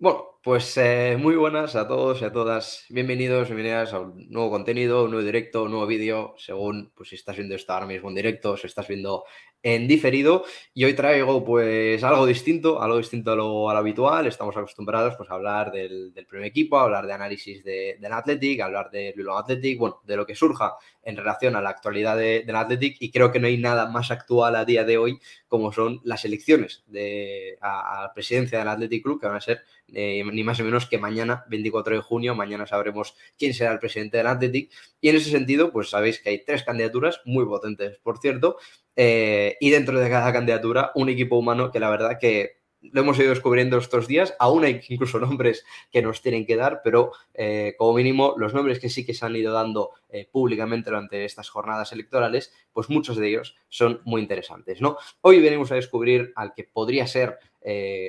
Bueno, pues eh, muy buenas a todos y a todas. Bienvenidos, bienvenidas a un nuevo contenido, un nuevo directo, un nuevo vídeo, según pues, si estás viendo esto ahora mismo en directo, si estás viendo en diferido y hoy traigo pues algo distinto, algo distinto a lo, habitual. Estamos acostumbrados pues a hablar del, primer equipo, a hablar de análisis del Athletic, a hablar de Athletic, bueno, de lo que surja en relación a la actualidad del Athletic y creo que no hay nada más actual a día de hoy como son las elecciones de, a, la presidencia del Athletic Club que van a ser eh, ni más ni menos que mañana, 24 de junio, mañana sabremos quién será el presidente del Athletic y en ese sentido pues sabéis que hay tres candidaturas muy potentes, por cierto, eh, y dentro de cada candidatura un equipo humano que la verdad que lo hemos ido descubriendo estos días, aún hay incluso nombres que nos tienen que dar, pero eh, como mínimo los nombres que sí que se han ido dando eh, públicamente durante estas jornadas electorales, pues muchos de ellos son muy interesantes. ¿no? Hoy venimos a descubrir al que podría ser,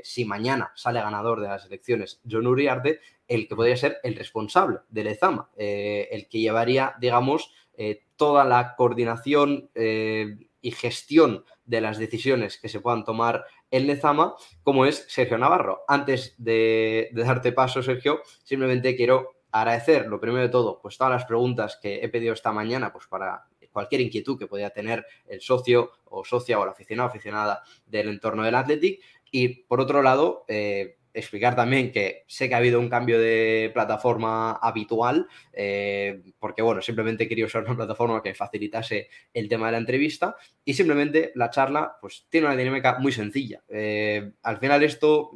si mañana sale ganador de las elecciones, John Uriarte, el que podría ser el responsable del EZAMA, el que llevaría, digamos, toda la coordinación y gestión de las decisiones que se puedan tomar en Lezama, como es Sergio Navarro. Antes de, darte paso, Sergio, simplemente quiero agradecer, lo primero de todo, pues todas las preguntas que he pedido esta mañana, pues para cualquier inquietud que podía tener el socio o socia o la aficionada aficionada del entorno del Athletic. Y por otro lado, eh, explicar también que sé que ha habido un cambio de plataforma habitual, eh, porque bueno, simplemente quería usar una plataforma que facilitase el tema de la entrevista y simplemente la charla pues tiene una dinámica muy sencilla. Eh, al final esto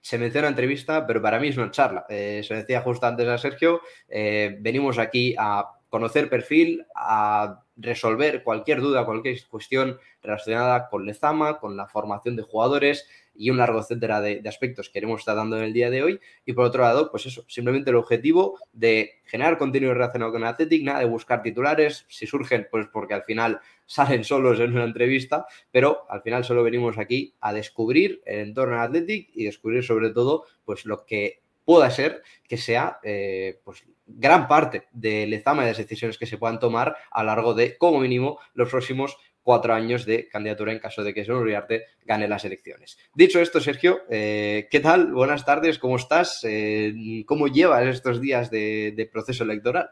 se menciona entrevista, pero para mí es una charla. Eh, se decía justo antes a Sergio, venimos aquí a conocer perfil, a resolver cualquier duda, cualquier cuestión relacionada con Lezama, con la formación de jugadores, y un largo etcétera de, aspectos que iremos tratando en el día de hoy. Y por otro lado, pues eso, simplemente el objetivo de generar contenido relacionado con Athletic, nada de buscar titulares, si surgen, pues porque al final salen solos en una entrevista, pero al final solo venimos aquí a descubrir el entorno Athletic y descubrir sobre todo pues lo que pueda ser que sea eh, pues, gran parte del lezama de las decisiones que se puedan tomar a lo largo de, como mínimo, los próximos cuatro años de candidatura en caso de que Sergio gane las elecciones. Dicho esto, Sergio, eh, ¿qué tal? Buenas tardes, ¿cómo estás? Eh, ¿Cómo llevas estos días de, proceso electoral?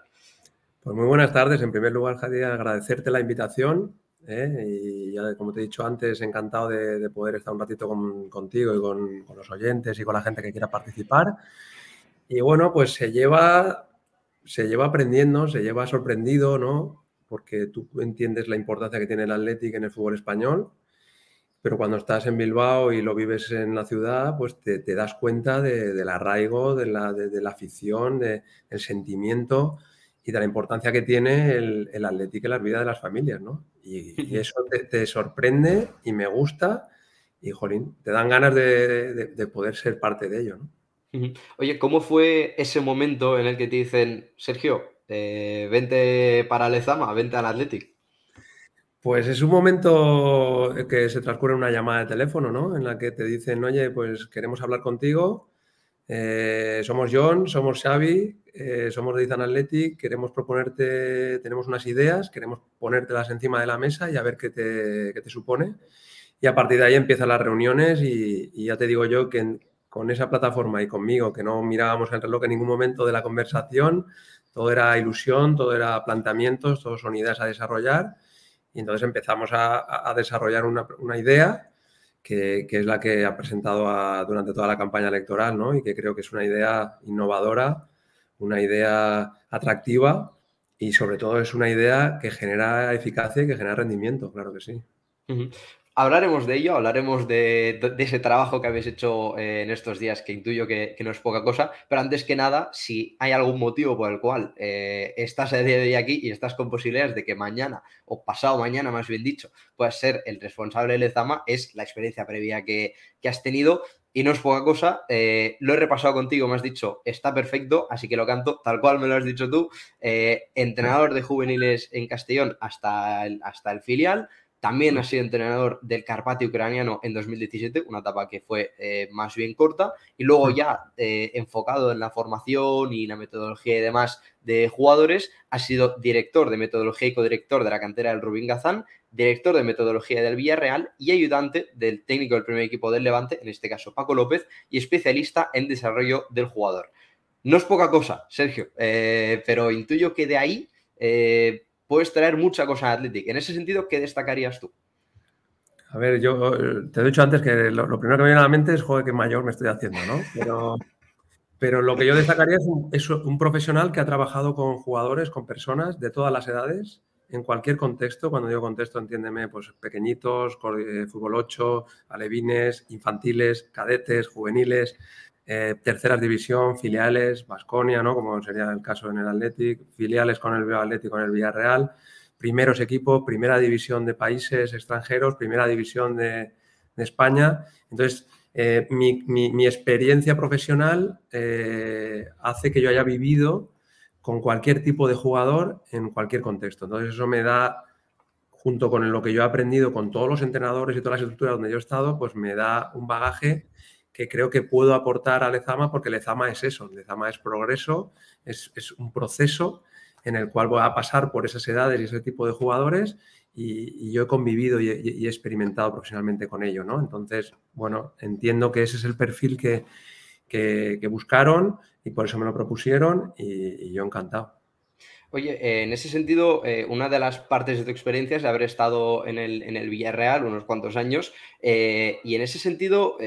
Pues muy buenas tardes. En primer lugar, Javier, agradecerte la invitación. ¿eh? Y ya, como te he dicho antes, encantado de, poder estar un ratito contigo y con, los oyentes y con la gente que quiera participar. Y bueno, pues se lleva, se lleva aprendiendo, se lleva sorprendido, ¿no? porque tú entiendes la importancia que tiene el atlético en el fútbol español, pero cuando estás en Bilbao y lo vives en la ciudad, pues te, das cuenta del arraigo, de la, de, la afición, del sentimiento y de la importancia que tiene el, atlético en la vida de las familias, ¿no? Y, eso te, te, sorprende y me gusta y, jolín, te dan ganas de, poder ser parte de ello, ¿no? Oye, ¿cómo fue ese momento en el que te dicen, Sergio, eh, vente para Lezama, vente al Athletic. Pues es un momento que se transcurre una llamada de teléfono, ¿no? En la que te dicen, oye, pues queremos hablar contigo. Eh, somos John, somos Xavi, eh, somos de Izan Athletic, queremos proponerte, tenemos unas ideas, queremos ponértelas encima de la mesa y a ver qué te, supone. Y a partir de ahí empiezan las reuniones y, ya te digo yo que con esa plataforma y conmigo, que no mirábamos el reloj en ningún momento de la conversación, todo era ilusión, todo era planteamientos, todo son ideas a desarrollar. Y entonces empezamos a, desarrollar una, idea que, es la que ha presentado durante toda la campaña electoral ¿no? y que creo que es una idea innovadora, una idea atractiva y sobre todo es una idea que genera eficacia y que genera rendimiento, claro que sí. Hablaremos de ello, hablaremos de, ese trabajo que habéis hecho eh, en estos días, que intuyo que, no es poca cosa, pero antes que nada, si hay algún motivo por el cual eh, estás día de hoy aquí y estás con posibilidades de que mañana, o pasado mañana más bien dicho, puedas ser el responsable de Lezama, es la experiencia previa que, has tenido y no es poca cosa. Eh, lo he repasado contigo, me has dicho, está perfecto, así que lo canto tal cual me lo has dicho tú. entrenador de juveniles en Castellón hasta hasta el filial, también ha sido entrenador del Carpati ucraniano en 2017, una etapa que fue eh, más bien corta, y luego ya eh, enfocado en la formación y la metodología y demás de jugadores, ha sido director de metodología y codirector de la cantera del Rubín Gazán, director de metodología del Villarreal y ayudante del técnico del primer equipo del Levante, en este caso Paco López, y especialista en desarrollo del jugador. No es poca cosa, Sergio, eh, pero intuyo que de ahí puedes traer mucha cosa a Athletic. En ese sentido, ¿qué destacarías tú? A ver, yo eh, te he dicho antes que lo, primero que me viene a la mente es, joder, que mayor me estoy haciendo, ¿no? Pero, pero lo que yo destacaría es un, un, profesional que ha trabajado con jugadores, con personas de todas las edades, en cualquier contexto. Cuando digo contexto, entiéndeme, pues pequeñitos, eh, fútbol 8, alevines, infantiles, cadetes, juveniles. Tercera eh, terceras división, filiales, Vasconia, ¿no? Como sería el caso en el Athletic, filiales con el Atlético, con el Villarreal, primeros equipos, primera división de países extranjeros, primera división de, España. Entonces, eh, mi, experiencia profesional eh, hace que yo haya vivido con cualquier tipo de jugador en cualquier contexto. Entonces, eso me da junto con lo que yo he aprendido con todos los entrenadores y todas las estructuras donde yo he estado, pues me da un bagaje que creo que puedo aportar a Lezama porque Lezama es eso, Lezama es progreso, es, es un proceso en el cual voy a pasar por esas edades y ese tipo de jugadores y, yo he convivido y, he experimentado profesionalmente con ello, ¿no? Entonces, bueno, entiendo que ese es el perfil que, que, buscaron y por eso me lo propusieron y yo encantado. Oye, eh, en ese sentido, eh, una de las partes de tu experiencia es haber estado en el, en el Villarreal unos cuantos años. Eh, y en ese sentido,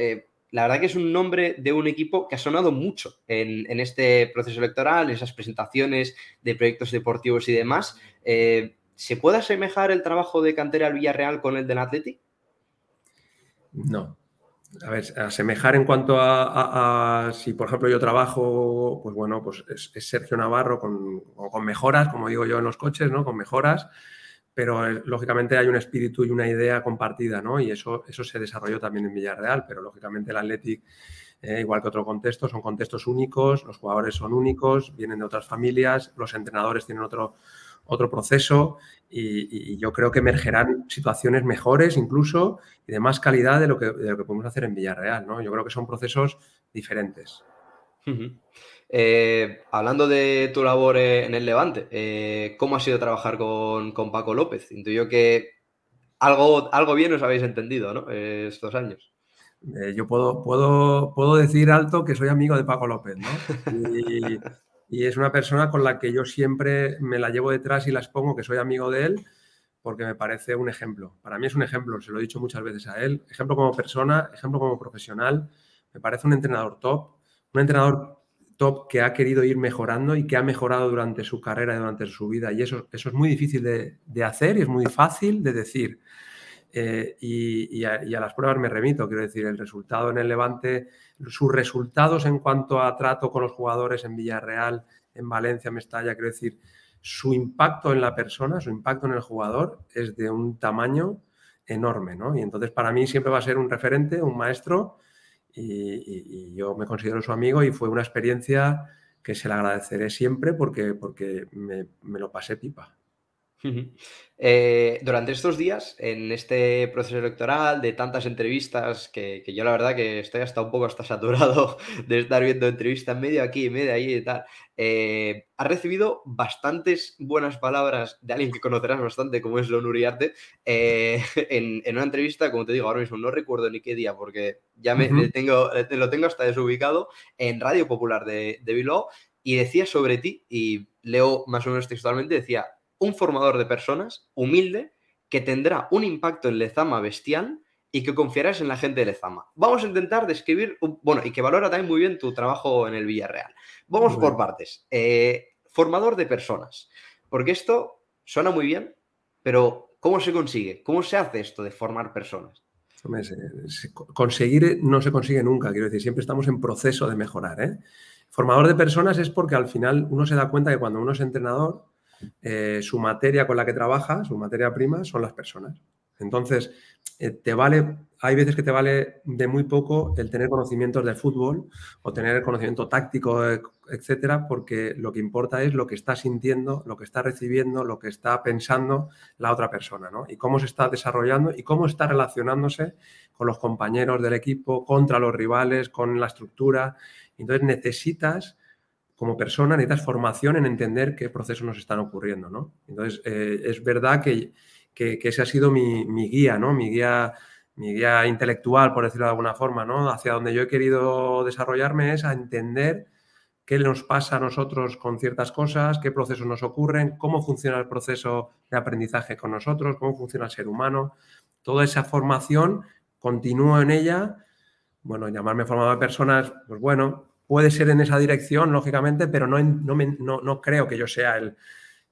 la verdad que es un nombre de un equipo que ha sonado mucho en, este proceso electoral, en esas presentaciones de proyectos deportivos y demás. Eh, ¿Se puede asemejar el trabajo de cantera al Villarreal con el del Athletic? No. A ver, asemejar en cuanto a, si, por ejemplo, yo trabajo, pues bueno, pues es, Sergio Navarro con, con mejoras, como digo yo en los coches, ¿no? Con mejoras pero eh, lógicamente hay un espíritu y una idea compartida, ¿no? Y eso, eso se desarrolló también en Villarreal, pero lógicamente el Athletic, eh, igual que otro contexto, son contextos únicos, los jugadores son únicos, vienen de otras familias, los entrenadores tienen otro, otro proceso y, yo creo que emergerán situaciones mejores incluso y de más calidad de lo que, de lo que podemos hacer en Villarreal, ¿no? Yo creo que son procesos diferentes. Eh, hablando de tu labor eh, en el Levante, eh, ¿cómo ha sido trabajar con, Paco López? Intuyo que algo, algo bien os habéis entendido ¿no? estos años. yo puedo, puedo, puedo decir alto que soy amigo de Paco López, ¿no? Y, y, es una persona con la que yo siempre me la llevo detrás y las pongo que soy amigo de él porque me parece un ejemplo. Para mí es un ejemplo, se lo he dicho muchas veces a él, ejemplo como persona, ejemplo como profesional, me parece un entrenador top, un entrenador top que ha querido ir mejorando y que ha mejorado durante su carrera y durante su vida. Y eso, eso es muy difícil de, hacer y es muy fácil de decir. Eh, y, a, las pruebas me remito, quiero decir, el resultado en el Levante, sus resultados en cuanto a trato con los jugadores en Villarreal, en Valencia, Mestalla, quiero decir, su impacto en la persona, su impacto en el jugador es de un tamaño enorme, ¿no? Y entonces para mí siempre va a ser un referente, un maestro y, yo me considero su amigo y fue una experiencia que se la agradeceré siempre porque, porque me lo pasé pipa. Eh, durante estos días, en este proceso electoral, de tantas entrevistas, que, yo la verdad que estoy hasta un poco hasta saturado de estar viendo entrevistas medio aquí y medio ahí y tal, eh, has recibido bastantes buenas palabras de alguien que conocerás bastante, como es Lonuriarte. Uriarte, eh, en, una entrevista, como te digo ahora mismo, no recuerdo ni qué día, porque ya me, lo tengo hasta desubicado, en Radio Popular de, de Bilbao, y decía sobre ti, y leo más o menos textualmente, decía, un formador de personas humilde que tendrá un impacto en Lezama bestial y que confiarás en la gente de Lezama. Vamos a intentar describir, bueno, y que valora también muy bien tu trabajo en el Villarreal. Vamos por partes. Eh, formador de personas, porque esto suena muy bien, pero ¿cómo se consigue? ¿Cómo se hace esto de formar personas? Conseguir no se consigue nunca, quiero decir, siempre estamos en proceso de mejorar. ¿eh? Formador de personas es porque al final uno se da cuenta que cuando uno es entrenador, eh, su materia con la que trabaja, su materia prima, son las personas. Entonces, eh, te vale, hay veces que te vale de muy poco el tener conocimientos del fútbol o tener conocimiento táctico, eh, etcétera, porque lo que importa es lo que está sintiendo, lo que está recibiendo, lo que está pensando la otra persona, ¿no? Y cómo se está desarrollando y cómo está relacionándose con los compañeros del equipo, contra los rivales, con la estructura. Entonces necesitas como persona necesitas formación en entender qué procesos nos están ocurriendo, ¿no? Entonces, eh, es verdad que, que, ese ha sido mi, guía, ¿no? Mi guía, mi guía intelectual, por decirlo de alguna forma, ¿no? Hacia donde yo he querido desarrollarme es a entender qué nos pasa a nosotros con ciertas cosas, qué procesos nos ocurren, cómo funciona el proceso de aprendizaje con nosotros, cómo funciona el ser humano. Toda esa formación, continúo en ella. Bueno, llamarme formado de personas, pues bueno, puede ser en esa dirección, lógicamente, pero no, no, no, creo que yo sea el,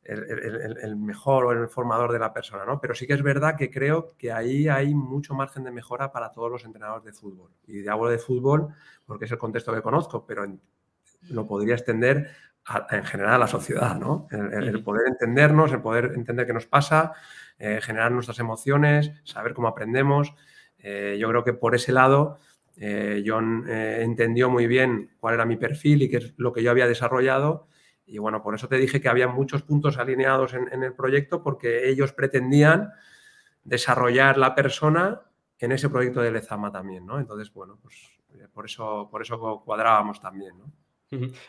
el, mejor o el formador de la persona, ¿no? Pero sí que es verdad que creo que ahí hay mucho margen de mejora para todos los entrenadores de fútbol. Y hablo de fútbol porque es el contexto que conozco, pero lo podría extender en general a la sociedad, ¿no? El, poder entendernos, el poder entender qué nos pasa, eh, generar nuestras emociones, saber cómo aprendemos. Eh, yo creo que por ese lado eh, John eh, entendió muy bien cuál era mi perfil y qué es lo que yo había desarrollado. Y bueno, por eso te dije que había muchos puntos alineados en, el proyecto porque ellos pretendían desarrollar la persona en ese proyecto de Lezama también, ¿no? Entonces, bueno, pues eh, por eso, por eso cuadrábamos también, ¿no?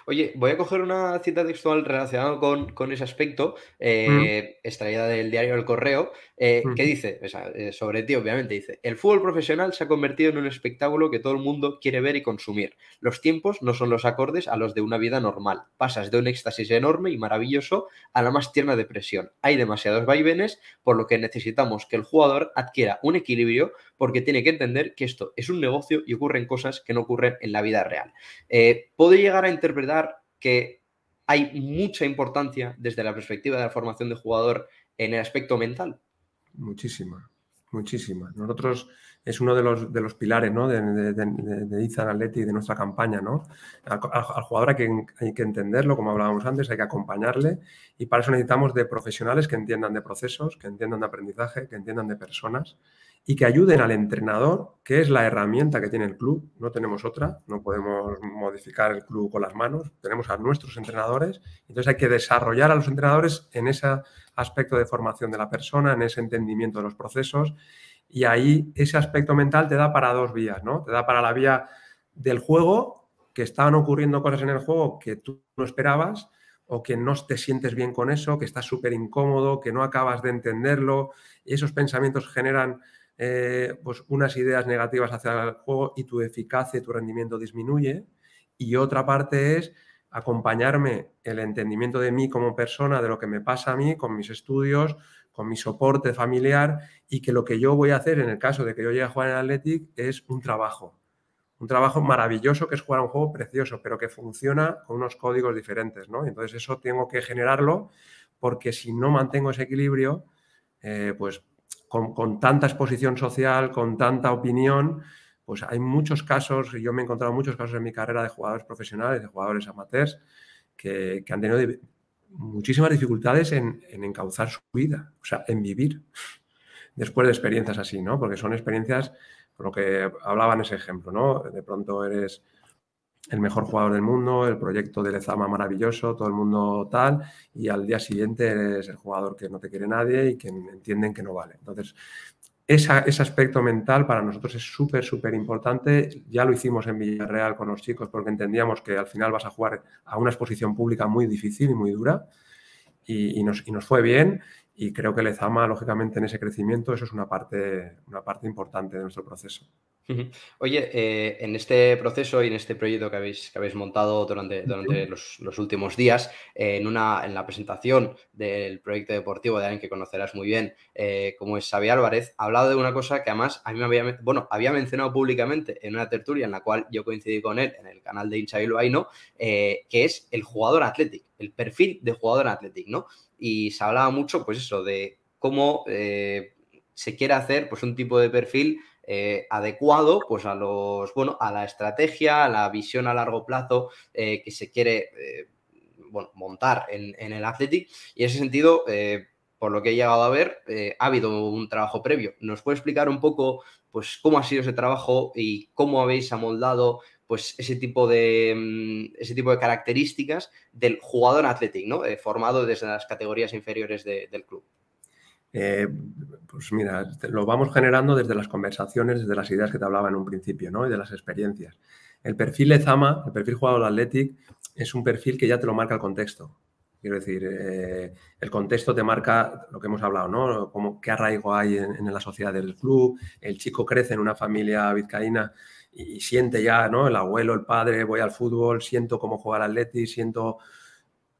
Oye, voy a coger una cita textual relacionada con, con ese aspecto, eh, extraída del diario El Correo, eh, que dice, eh, sobre ti obviamente, dice, el fútbol profesional se ha convertido en un espectáculo que todo el mundo quiere ver y consumir. Los tiempos no son los acordes a los de una vida normal. Pasas de un éxtasis enorme y maravilloso a la más tierna depresión. Hay demasiados vaivenes, por lo que necesitamos que el jugador adquiera un equilibrio porque tiene que entender que esto es un negocio y ocurren cosas que no ocurren en la vida real. Eh, llegar a interpretar que hay mucha importancia desde la perspectiva de la formación de jugador en el aspecto mental. Muchísima, muchísima. Nosotros es uno de los, de los pilares ¿no? de, de, de, y de nuestra campaña. ¿no? Al, jugador hay que, entenderlo, como hablábamos antes, hay que acompañarle y para eso necesitamos de profesionales que entiendan de procesos, que entiendan de aprendizaje, que entiendan de personas y que ayuden al entrenador, que es la herramienta que tiene el club, no tenemos otra, no podemos modificar el club con las manos, tenemos a nuestros entrenadores, entonces hay que desarrollar a los entrenadores en ese aspecto de formación de la persona, en ese entendimiento de los procesos, y ahí ese aspecto mental te da para dos vías, ¿no? Te da para la vía del juego, que estaban ocurriendo cosas en el juego que tú no esperabas, o que no te sientes bien con eso, que estás súper incómodo, que no acabas de entenderlo, y esos pensamientos generan eh, pues unas ideas negativas hacia el juego y tu eficacia y tu rendimiento disminuye. Y otra parte es acompañarme el entendimiento de mí como persona, de lo que me pasa a mí, con mis estudios, con mi soporte familiar y que lo que yo voy a hacer en el caso de que yo llegue a jugar en Athletic es un trabajo. Un trabajo maravilloso que es jugar a un juego precioso, pero que funciona con unos códigos diferentes, ¿no? Entonces eso tengo que generarlo porque si no mantengo ese equilibrio, eh, pues con, tanta exposición social, con tanta opinión, pues hay muchos casos, yo me he encontrado muchos casos en mi carrera de jugadores profesionales, de jugadores amateurs, que, han tenido muchísimas dificultades en, en, encauzar su vida, o sea, en vivir después de experiencias así, ¿no? Porque son experiencias, por lo que hablaba en ese ejemplo, ¿no? De pronto eres el mejor jugador del mundo, el proyecto de Lezama maravilloso, todo el mundo tal, y al día siguiente eres el jugador que no te quiere nadie y que entienden que no vale. Entonces, ese aspecto mental para nosotros es súper, súper importante. Ya lo hicimos en Villarreal con los chicos porque entendíamos que al final vas a jugar a una exposición pública muy difícil y muy dura. Y, nos, y nos, fue bien y creo que Lezama, lógicamente, en ese crecimiento, eso es una parte, una parte importante de nuestro proceso. Oye, eh, en este proceso y en este proyecto que habéis, que habéis montado durante, los, últimos días, eh, en, una, en la presentación del proyecto deportivo de alguien que conocerás muy bien, eh, como es Xavi Álvarez, ha hablado de una cosa que además a mí me había, bueno, había mencionado públicamente en una tertulia en la cual yo coincidí con él en el canal de Hincha Bilbaíno, que es el jugador atlético, el perfil de jugador atlético, ¿no? y se hablaba mucho, pues eso, de cómo eh, se quiere hacer pues, un tipo de perfil eh, adecuado pues, a, los, bueno, a la estrategia, a la visión a largo plazo eh, que se quiere bueno, montar en, en, el Athletic. Y en ese sentido, por lo que he llegado a ver, ha habido un trabajo previo. ¿Nos puede explicar un poco pues, cómo ha sido ese trabajo y cómo habéis amoldado pues ese tipo de, mm, ese tipo de características del jugador athletic, ¿no? Eh, formado desde las categorías inferiores del club. Eh, pues mira, este, lo vamos generando desde las conversaciones, desde las ideas que te hablaba en un principio, ¿no? Y de las experiencias. El perfil Zama, el perfil jugador athletic, es un perfil que ya te lo marca el contexto. Quiero decir, eh, el contexto te marca lo que hemos hablado, ¿no? Como qué arraigo hay en, en la sociedad del club, el chico crece en una familia vizcaína y siente ya, ¿no? El abuelo, el padre, voy al fútbol, siento cómo juega el Atleti, siento,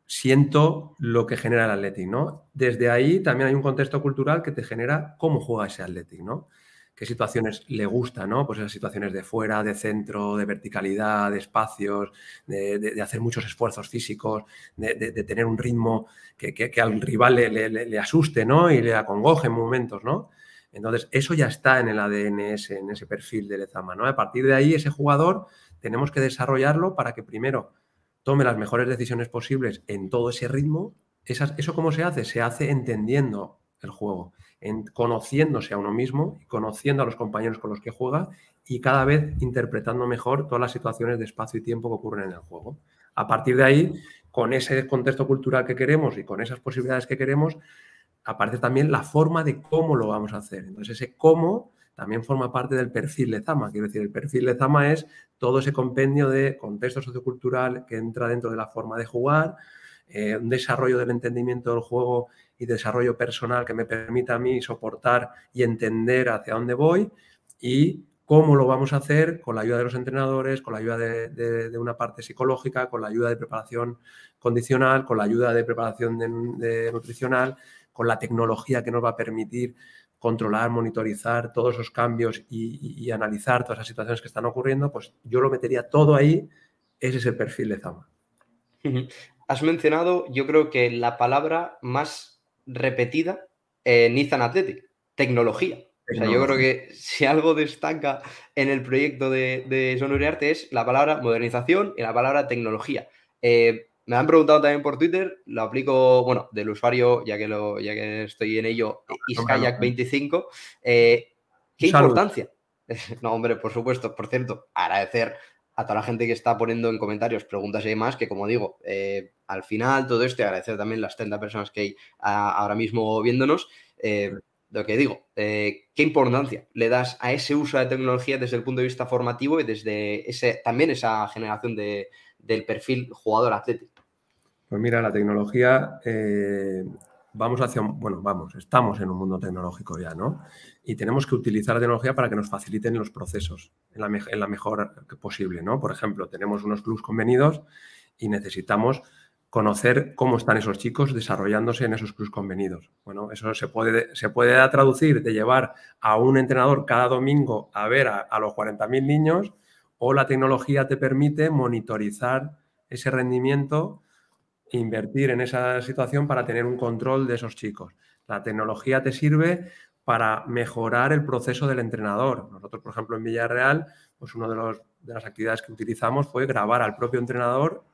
siento lo que genera el Atleti, ¿no? Desde ahí también hay un contexto cultural que te genera cómo juega ese Atleti, ¿no? Qué situaciones le gustan, ¿no? Pues esas situaciones de fuera, de centro, de verticalidad, de espacios, de, hacer muchos esfuerzos físicos, de, tener un ritmo que, al rival le, le, asuste, ¿no? Y le acongoje en momentos, ¿no? Entonces, eso ya está en el ADN, en ese perfil de Lezama. A partir de ahí, ese jugador tenemos que desarrollarlo para que primero tome las mejores decisiones posibles en todo ese ritmo. ¿Eso cómo se hace? Se hace entendiendo el juego, conociéndose a uno mismo, conociendo a los compañeros con los que juega y cada vez interpretando mejor todas las situaciones de espacio y tiempo que ocurren en el juego. A partir de ahí, con ese contexto cultural que queremos y con esas posibilidades que queremos, aparece también la forma de cómo lo vamos a hacer. Entonces ese cómo también forma parte del perfil de Zama. Quiero decir, el perfil de Zama es todo ese compendio de contexto sociocultural que entra dentro de la forma de jugar, eh, un desarrollo del entendimiento del juego y desarrollo personal que me permita a mí soportar y entender hacia dónde voy y cómo lo vamos a hacer con la ayuda de los entrenadores, con la ayuda de, una parte psicológica, con la ayuda de preparación condicional, con la ayuda de preparación nutricional, con la tecnología que nos va a permitir controlar, monitorizar todos esos cambios y, analizar todas las situaciones que están ocurriendo, pues yo lo metería todo ahí. Ese es el perfil de Zama. Has mencionado, yo creo que la palabra más repetida en eh, Nissan Athletic, tecnología. O sea, yo creo que si algo destaca en el proyecto de, de Arte es la palabra modernización y la palabra tecnología. Eh, me han preguntado también por Twitter, lo aplico, bueno, del usuario, ya que, lo, ya que estoy en ello, Iskayak25. Eh, ¿Qué importancia? no, hombre, por supuesto, por cierto, agradecer a toda la gente que está poniendo en comentarios preguntas y demás, que como digo, eh, al final todo esto, agradecer también las 30 personas que hay ahora mismo viéndonos. Eh, lo que digo, qué importancia le das a ese uso de tecnología desde el punto de vista formativo y desde ese, también esa generación de, del perfil jugador atlético. Pues mira, la tecnología, eh, vamos hacia, un, bueno, vamos, estamos en un mundo tecnológico ya, ¿no? Y tenemos que utilizar la tecnología para que nos faciliten los procesos en la, mejor posible, ¿no? Por ejemplo, tenemos unos clubs convenidos y necesitamos conocer cómo están esos chicos desarrollándose en esos clubs convenidos. Bueno, eso se puede, se puede traducir de llevar a un entrenador cada domingo a ver a, a los 40.000 niños o la tecnología te permite monitorizar ese rendimiento invertir en esa situación para tener un control de esos chicos. La tecnología te sirve para mejorar el proceso del entrenador. Nosotros, por ejemplo, en Villarreal, pues una de, las actividades que utilizamos fue grabar al propio entrenador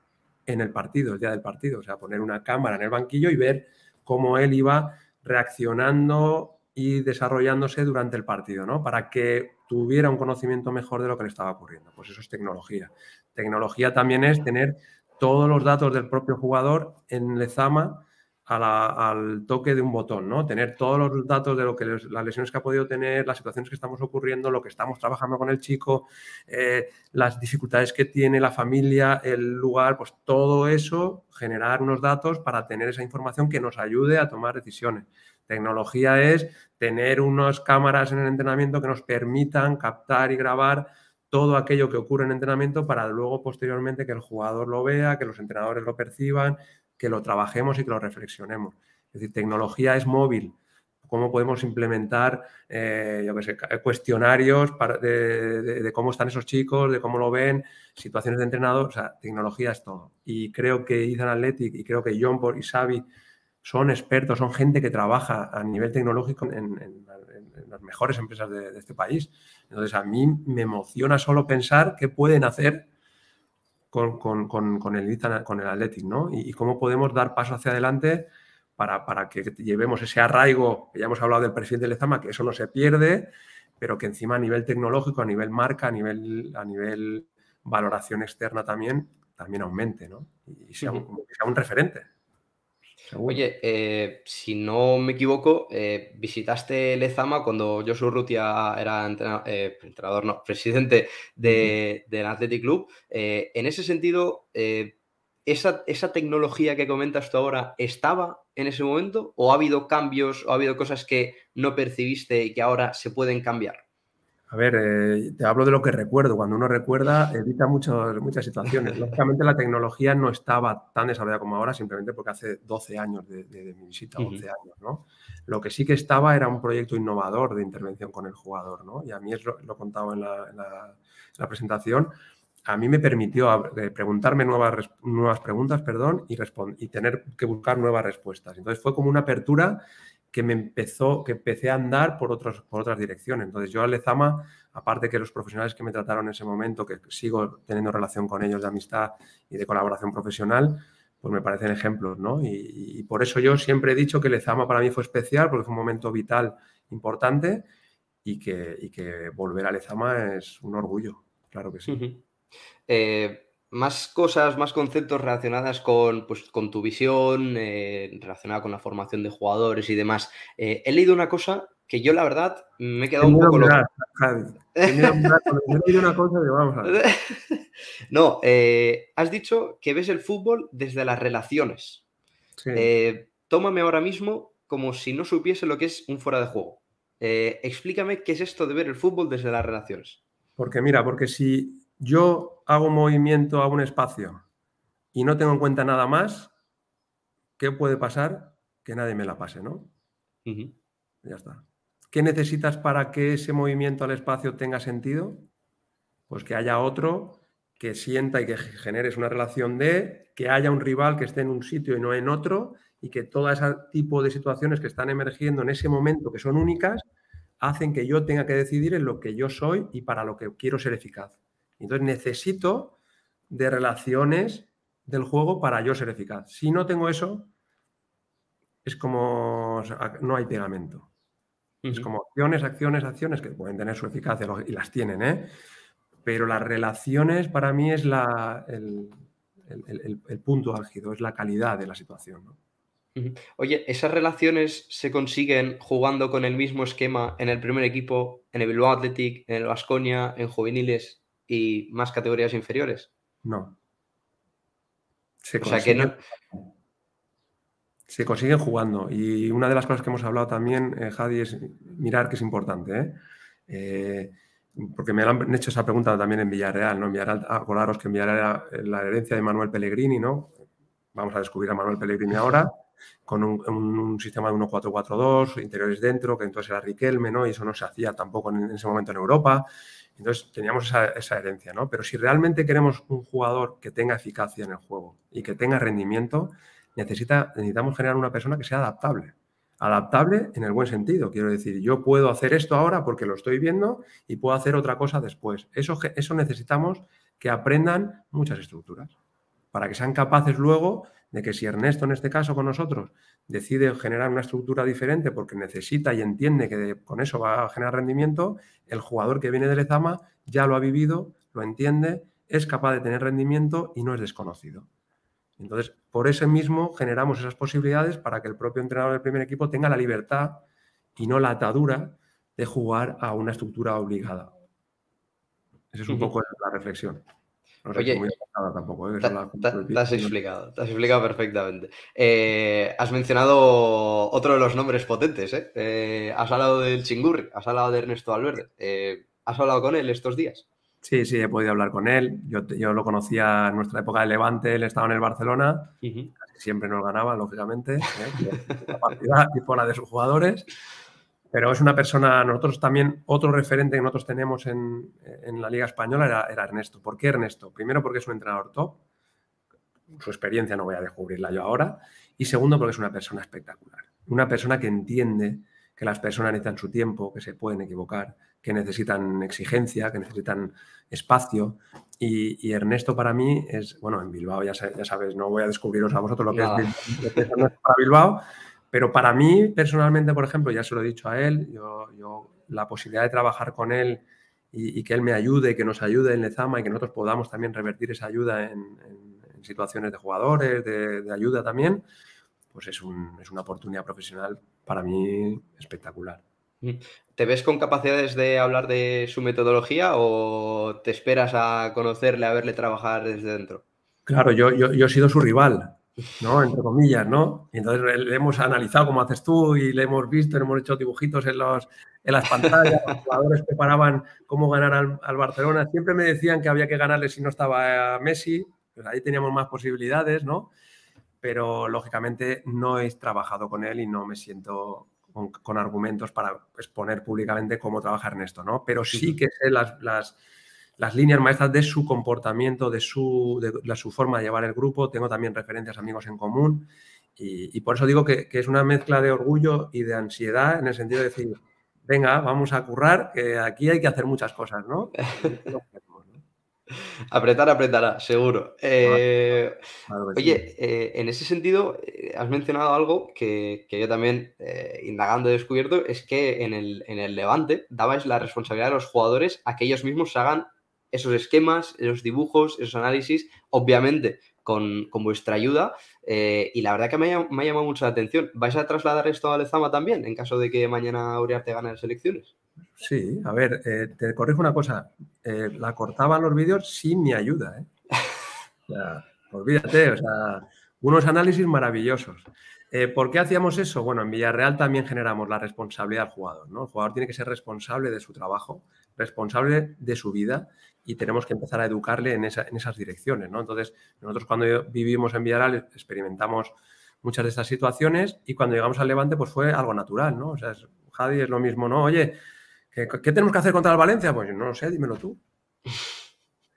en el partido, el día del partido, o sea, poner una cámara en el banquillo y ver cómo él iba reaccionando y desarrollándose durante el partido, ¿no? Para que tuviera un conocimiento mejor de lo que le estaba ocurriendo. Pues eso es tecnología. Tecnología también es tener todos los datos del propio jugador en Lezama al toque de un botón, ¿no? Tener todos los datos de lo que las lesiones que ha podido tener, las situaciones que estamos ocurriendo, lo que estamos trabajando con el chico, eh, las dificultades que tiene la familia, el lugar, pues todo eso, generar unos datos para tener esa información que nos ayude a tomar decisiones. Tecnología es tener unas cámaras en el entrenamiento que nos permitan captar y grabar todo aquello que ocurre en entrenamiento para luego posteriormente que el jugador lo vea, que los entrenadores lo perciban, que lo trabajemos y que lo reflexionemos. Es decir, tecnología es móvil. Cómo podemos implementar, eh, cuestionarios de, cómo están esos chicos, de cómo lo ven, situaciones de entrenador. O sea, tecnología es todo. Y creo que Ethan Athletic y creo que John y Xavi son expertos, son gente que trabaja a nivel tecnológico en, las mejores empresas de este país. Entonces, a mí me emociona solo pensar qué pueden hacer con, el, con el Athletic, ¿no? Y, cómo podemos dar paso hacia adelante para, que llevemos ese arraigo, que ya hemos hablado del presidente Lezama, que eso no se pierde, pero que encima a nivel tecnológico, a nivel marca, a nivel, a nivel valoración externa también, también aumente, ¿no? Y sea sea un referente. Oye, eh, si no me equivoco, eh, visitaste Lezama cuando Josu Rutia era eh, entrenador, no, presidente del Athletic Club. en ese sentido, esa, ¿esa tecnología que comentas tú ahora estaba en ese momento? ¿O ha habido cambios o ha habido cosas que no percibiste y que ahora se pueden cambiar? A ver, eh, te hablo de lo que recuerdo. Cuando uno recuerda, evita muchos, muchas situaciones. Lógicamente, la tecnología no estaba tan desarrollada como ahora, simplemente porque hace 12 años de, mi visita, 11 años, ¿no? Lo que sí que estaba era un proyecto innovador de intervención con el jugador, ¿no? Y a mí es lo, he contaba en la, presentación. A mí me permitió eh, preguntarme nuevas, nuevas preguntas perdón, y, y tener que buscar nuevas respuestas. Entonces fue como una apertura que me empezó, que empecé a andar por otras, por otras direcciones. Entonces yo a Lezama, aparte que los profesionales que me trataron en ese momento, que sigo teniendo relación con ellos de amistad y de colaboración profesional, pues me parecen ejemplos, ¿no? Y, por eso yo siempre he dicho que Lezama para mí fue especial, porque fue un momento vital importante y que, que volver a Lezama es un orgullo, claro que sí más cosas, más conceptos relacionadas con, pues, con tu visión, eh, relacionada con la formación de jugadores y demás. Eh, he leído una cosa que yo, la verdad, me he quedado un poco No, has dicho que ves el fútbol desde las relaciones. Eh, tómame ahora mismo como si no supiese lo que es un fuera de juego. explícame qué es esto de ver el fútbol desde las relaciones. Porque mira, porque si yo hago movimiento a un espacio y no tengo en cuenta nada más, ¿qué puede pasar? Que nadie me la pase, ¿no? Ya está. ¿Qué necesitas para que ese movimiento al espacio tenga sentido? Pues que haya otro que sienta y que generes una relación de, que haya un rival que esté en un sitio y no en otro, y que todo ese tipo de situaciones que están emergiendo en ese momento, que son únicas, hacen que yo tenga que decidir en lo que yo soy y para lo que quiero ser eficaz. Entonces necesito de relaciones del juego para yo ser eficaz. Si no tengo eso, es como no hay pegamento. Es como acciones, acciones, acciones que pueden tener su eficacia y las tienen, ¿eh? Pero las relaciones para mí es la, el, punto álgido, es la calidad de la situación. Oye, ¿esas relaciones se consiguen jugando con el mismo esquema en el primer equipo, en el Bilbao Athletic, en el Vasconia, en juveniles? y más categorías inferiores? No. Se o sea que Se consiguen jugando. Y una de las cosas que hemos hablado también, eh, es mirar que es importante. ¿eh? ¿eh? porque me han hecho esa pregunta también en Villarreal, ¿no? En Villarreal, acordaros que en Villarreal era eh, la herencia de Manuel Pellegrini, ¿no? Vamos a descubrir a Manuel Pellegrini ahora, con un, sistema de 1-4-4-2, interiores dentro, que entonces era Riquelme, ¿no? Y eso no se hacía tampoco en ese momento en Europa. Entonces teníamos esa, herencia, ¿no? Pero si realmente queremos un jugador que tenga eficacia en el juego y que tenga rendimiento, necesita, necesitamos generar una persona que sea adaptable. Adaptable en el buen sentido. Quiero decir, yo puedo hacer esto ahora porque lo estoy viendo y puedo hacer otra cosa después. Eso, eso necesitamos que aprendan muchas estructuras para que sean capaces luego de que si Ernesto, en este caso con nosotros, decide generar una estructura diferente porque necesita y entiende que con eso va a generar rendimiento, el jugador que viene de Lezama ya lo ha vivido, lo entiende, es capaz de tener rendimiento y no es desconocido. Entonces, por ese mismo generamos esas posibilidades para que el propio entrenador del primer equipo tenga la libertad y no la atadura de jugar a una estructura obligada. Esa es un poco la reflexión. No Oye, tampoco, te, has explicado, te has explicado perfectamente. Eh, has mencionado otro de los nombres potentes, ¿eh? ¿eh? has hablado del Chingurri, has hablado de Ernesto Valverde. Eh, ¿Has hablado con él estos días? Sí, sí, he podido hablar con él. Yo, lo conocía en nuestra época de Levante, él estaba en el Barcelona. siempre nos ganaba, lógicamente. la partida y la de sus jugadores. Pero es una persona, nosotros también, otro referente que nosotros tenemos en, en la Liga Española era, Ernesto. ¿Por qué Ernesto? Primero porque es un entrenador top, su experiencia no voy a descubrirla yo ahora, y segundo porque es una persona espectacular, una persona que entiende que las personas necesitan su tiempo, que se pueden equivocar, que necesitan exigencia, que necesitan espacio. Y, Ernesto para mí es, bueno, en Bilbao ya, ya, sabéis, no voy a descubriros a vosotros lo que es Bilbao, para Bilbao pero para mí, personalmente, por ejemplo, ya se lo he dicho a él, yo, la posibilidad de trabajar con él y, que él me ayude, que nos ayude en Lezama y que nosotros podamos también revertir esa ayuda en, situaciones de jugadores, de, ayuda también, pues es, una oportunidad profesional para mí espectacular. ¿Te ves con capacidades de hablar de su metodología o te esperas a conocerle, a verle trabajar desde dentro? Claro, yo, yo he sido su rival. ¿no? Entre comillas, ¿no? Y entonces le hemos analizado como haces tú y le hemos visto, le hemos hecho dibujitos en, los, en las pantallas, los jugadores preparaban cómo ganar al, Barcelona. Siempre me decían que había que ganarle si no estaba eh, Messi, pues ahí teníamos más posibilidades, ¿no? Pero lógicamente no he trabajado con él y no me siento con, argumentos para exponer públicamente cómo trabajar en esto ¿no? Pero sí que sé las las líneas maestras de su comportamiento, de su, de, su forma de llevar el grupo. Tengo también referencias, amigos en común. Y, por eso digo que, es una mezcla de orgullo y de ansiedad en el sentido de decir, venga, vamos a currar, que aquí hay que hacer muchas cosas, ¿no? Apretar, apretará, seguro. Eh, oye, eh, en ese sentido, eh, has mencionado algo que, que yo también, indagando, he descubierto, es que en el, en el Levante dabais la responsabilidad a los jugadores a que ellos mismos se hagan esos esquemas, esos dibujos, esos análisis, obviamente con, vuestra ayuda. Eh, y la verdad que me ha, llamado mucho la atención. ¿Vais a trasladar esto a Lezama también, en caso de que mañana Uriarte gane las elecciones? Sí, a ver, eh, te corrijo una cosa. Eh, la cortaban los vídeos sin mi ayuda. olvídate, o sea, unos análisis maravillosos. ¿Por qué hacíamos eso? Bueno, en Villarreal también generamos la responsabilidad al jugador. ¿no? El jugador tiene que ser responsable de su trabajo, responsable de su vida y tenemos que empezar a educarle en, esas direcciones. ¿no? Entonces, nosotros cuando vivimos en Villaral experimentamos muchas de estas situaciones y cuando llegamos al Levante pues fue algo natural, ¿no? O sea, es, Javi es lo mismo, ¿no? Oye, ¿qué, tenemos que hacer contra el Valencia? Pues no lo sé, dímelo tú.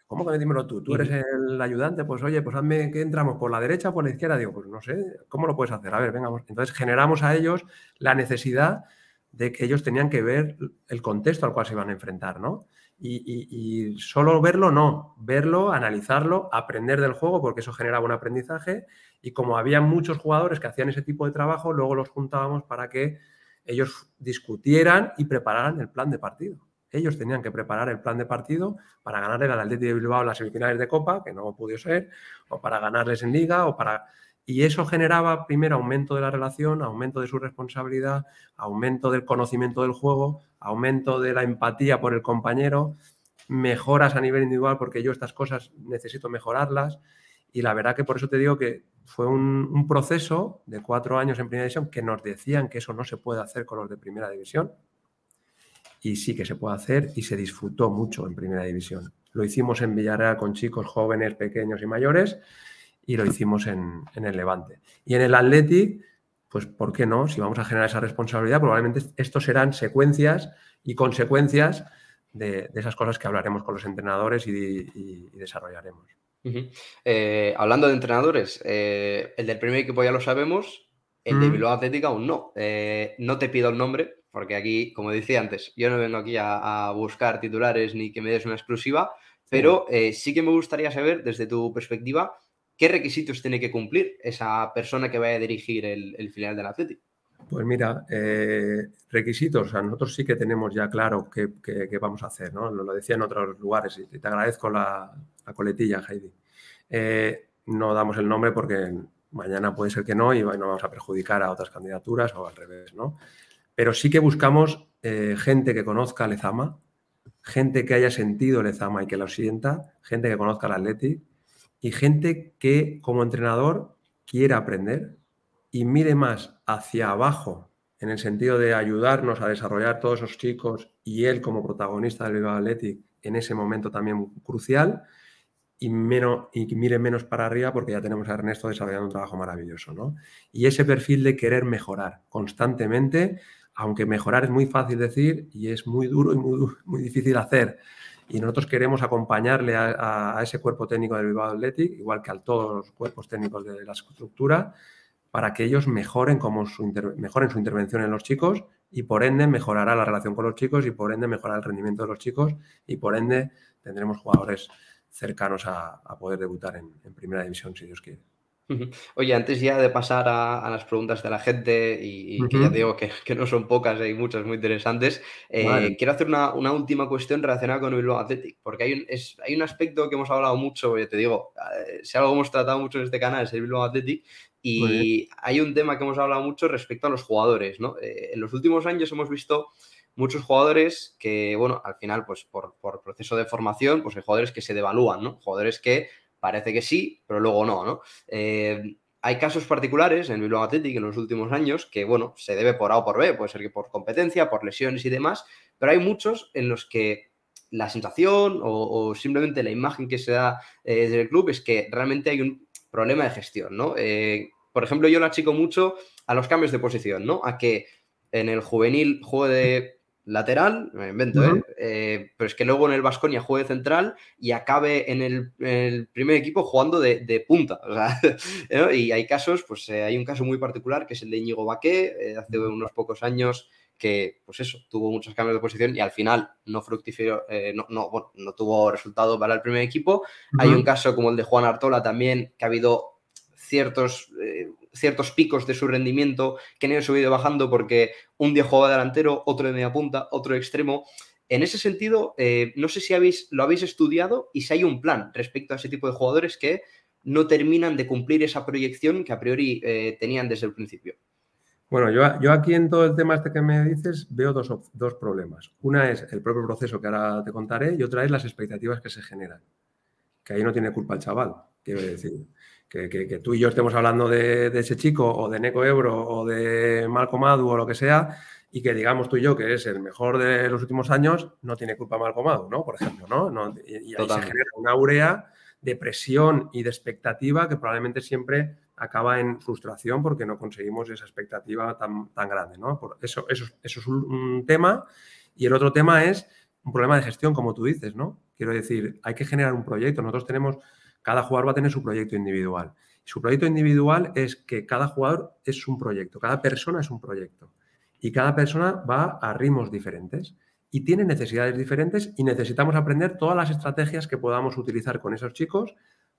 ¿Cómo que dímelo tú? Tú eres el ayudante, pues oye, pues hazme que entramos por la derecha o por la izquierda. Digo, pues no sé, ¿cómo lo puedes hacer? A ver, vengamos. Entonces generamos a ellos la necesidad de que ellos tenían que ver el contexto al cual se iban a enfrentar, ¿no? Y, solo verlo no, verlo, analizarlo, aprender del juego, porque eso generaba un aprendizaje. Y como había muchos jugadores que hacían ese tipo de trabajo, luego los juntábamos para que ellos discutieran y prepararan el plan de partido. Ellos tenían que preparar el plan de partido para ganar al Atlético de Bilbao las semifinales de Copa, que no pudo ser, o para ganarles en Liga, o para y eso generaba, primero, aumento de la relación, aumento de su responsabilidad, aumento del conocimiento del juego, aumento de la empatía por el compañero, mejoras a nivel individual, porque yo estas cosas necesito mejorarlas. Y la verdad que por eso te digo que fue un, proceso de cuatro años en primera división que nos decían que eso no se puede hacer con los de primera división. Y sí que se puede hacer y se disfrutó mucho en primera división. Lo hicimos en Villarreal con chicos jóvenes, pequeños y mayores y lo hicimos en, el Levante. Y en el Athletic, pues ¿por qué no? Si vamos a generar esa responsabilidad, probablemente estos serán secuencias y consecuencias de, esas cosas que hablaremos con los entrenadores y, desarrollaremos. Eh, hablando de entrenadores, eh, el del primer equipo ya lo sabemos, el de mm. Bilbao Atlético aún no. Eh, no te pido el nombre, porque aquí, como decía antes, yo no vengo aquí a buscar titulares ni que me des una exclusiva, pero sí que me gustaría saber, desde tu perspectiva, ¿Qué requisitos tiene que cumplir esa persona que vaya a dirigir el, filial del Atlético? Pues mira, eh, requisitos, nosotros sí que tenemos ya claro qué, vamos a hacer, ¿no? Lo, decía en otros lugares y te agradezco la, coletilla, Heidi. Eh, no damos el nombre porque mañana puede ser que no y no vamos a perjudicar a otras candidaturas o al revés, ¿no? Pero sí que buscamos eh, gente que conozca Lezama, gente que haya sentido Lezama y que lo sienta, gente que conozca el Atleti y gente que como entrenador quiere aprender y mire más hacia abajo en el sentido de ayudarnos a desarrollar todos esos chicos y él como protagonista del Viva Athletic en ese momento también crucial y, menos, y mire menos para arriba porque ya tenemos a Ernesto desarrollando un trabajo maravilloso. ¿no? Y ese perfil de querer mejorar constantemente, aunque mejorar es muy fácil decir y es muy duro y muy difícil hacer y nosotros queremos acompañarle a, ese cuerpo técnico del Bilbao Athletic, igual que a todos los cuerpos técnicos de la estructura, para que ellos mejoren, como su mejoren su intervención en los chicos y por ende mejorará la relación con los chicos y por ende mejorará el rendimiento de los chicos y por ende tendremos jugadores cercanos a, poder debutar en, en primera división si Dios quiere. Oye, antes ya de pasar a, las preguntas de la gente, y, que ya digo que, no son pocas, hay muchas muy interesantes, eh, quiero hacer una, última cuestión relacionada con el Bilbao Athletic, porque hay un, aspecto que hemos hablado mucho, yo te digo, eh, si algo hemos tratado mucho en este canal es el Bilbao Athletic, y hay un tema que hemos hablado mucho respecto a los jugadores, ¿no? Eh, en los últimos años hemos visto muchos jugadores que, bueno, al final, pues por, por proceso de formación, pues hay jugadores que se devalúan, ¿no? Jugadores que Parece que sí, pero luego no, ¿no? Eh, hay casos particulares en el Bilbao Athletic en los últimos años que, bueno, se debe por A o por B, puede ser que por competencia, por lesiones y demás, pero hay muchos en los que la sensación o, simplemente la imagen que se da eh, del club es que realmente hay un problema de gestión, ¿no? Eh, por ejemplo, yo la achico mucho a los cambios de posición, ¿no? A que en el juvenil juegue de lateral, me invento, ¿eh? Eh, pero es que luego en el Vasconia juegue central y acabe en el, primer equipo jugando de, punta. Y hay casos, pues eh, hay un caso muy particular que es el de Íñigo Baqué, hace unos pocos años que, pues eso, tuvo muchos cambios de posición y al final no fructificó, no, tuvo resultado para el primer equipo. Hay un caso como el de Juan Artola también, que ha habido ciertos ciertos picos de su rendimiento que no ido subido bajando porque un día jugaba delantero, otro de media punta, otro extremo. En ese sentido, eh, no sé si habéis, lo habéis estudiado y si hay un plan respecto a ese tipo de jugadores que no terminan de cumplir esa proyección que a priori eh, tenían desde el principio. Bueno, yo, yo, aquí en todo el tema este que me dices veo dos, dos, problemas. Una es el propio proceso que ahora te contaré y otra es las expectativas que se generan, que ahí no tiene culpa el chaval, quiero decir que, tú y yo estemos hablando de, ese chico o de Neko Ebro o de Malcolm o lo que sea y que digamos tú y yo que es el mejor de los últimos años, no tiene culpa Malcolm ¿no? Por ejemplo, ¿no? y, ahí se genera una urea de presión y de expectativa que probablemente siempre acaba en frustración porque no conseguimos esa expectativa tan, tan grande, ¿no? eso, eso, eso es un tema. Y el otro tema es un problema de gestión, como tú dices, ¿no? Quiero decir, hay que generar un proyecto. Nosotros tenemos cada jugador va a tener su proyecto individual. Su proyecto individual es que cada jugador es un proyecto, cada persona es un proyecto. Y cada persona va a ritmos diferentes y tiene necesidades diferentes y necesitamos aprender todas las estrategias que podamos utilizar con esos chicos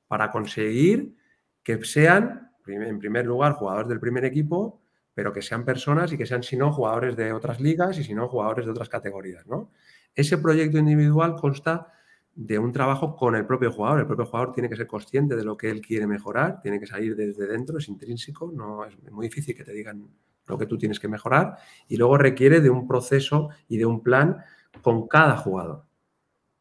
para conseguir que sean, en primer lugar, jugadores del primer equipo, pero que sean personas y que sean, si no, jugadores de otras ligas y si no, jugadores de otras categorías. Ese proyecto individual consta de un trabajo con el propio jugador. El propio jugador tiene que ser consciente de lo que él quiere mejorar, tiene que salir desde dentro, es intrínseco, no es muy difícil que te digan lo que tú tienes que mejorar y luego requiere de un proceso y de un plan con cada jugador.